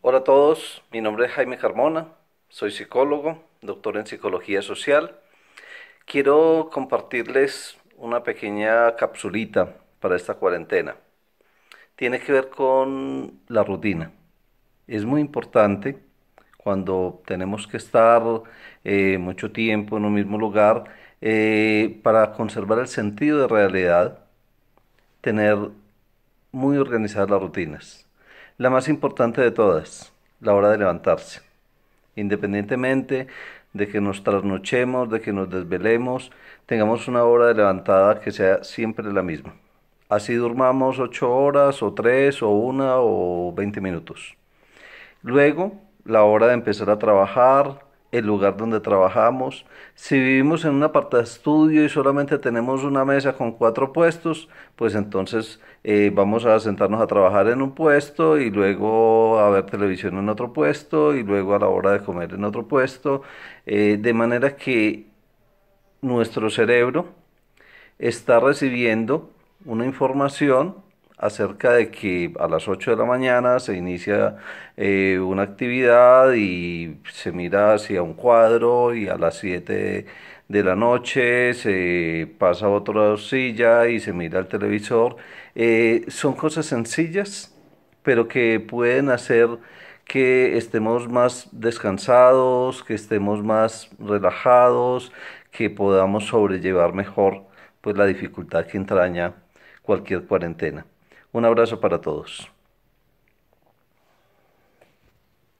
Hola a todos, mi nombre es Jaime Carmona, soy psicólogo, doctor en psicología social. Quiero compartirles una pequeña capsulita para esta cuarentena. Tiene que ver con la rutina. Es muy importante cuando tenemos que estar eh, mucho tiempo en un mismo lugar eh, para conservar el sentido de realidad, tener muy organizadas las rutinas la más importante de todas, la hora de levantarse. Independientemente de que nos trasnochemos, de que nos desvelemos, tengamos una hora de levantada que sea siempre la misma. Así durmamos ocho horas o tres o una o veinte minutos. Luego, la hora de empezar a trabajar, el lugar donde trabajamos. Si vivimos en un de estudio y solamente tenemos una mesa con cuatro puestos, pues entonces eh, vamos a sentarnos a trabajar en un puesto y luego a ver televisión en otro puesto y luego a la hora de comer en otro puesto. Eh, de manera que nuestro cerebro está recibiendo una información acerca de que a las 8 de la mañana se inicia eh, una actividad y se mira hacia un cuadro y a las 7 de la noche se pasa a otra silla y se mira el televisor. Eh, son cosas sencillas, pero que pueden hacer que estemos más descansados, que estemos más relajados, que podamos sobrellevar mejor pues la dificultad que entraña cualquier cuarentena. Un abrazo para todos.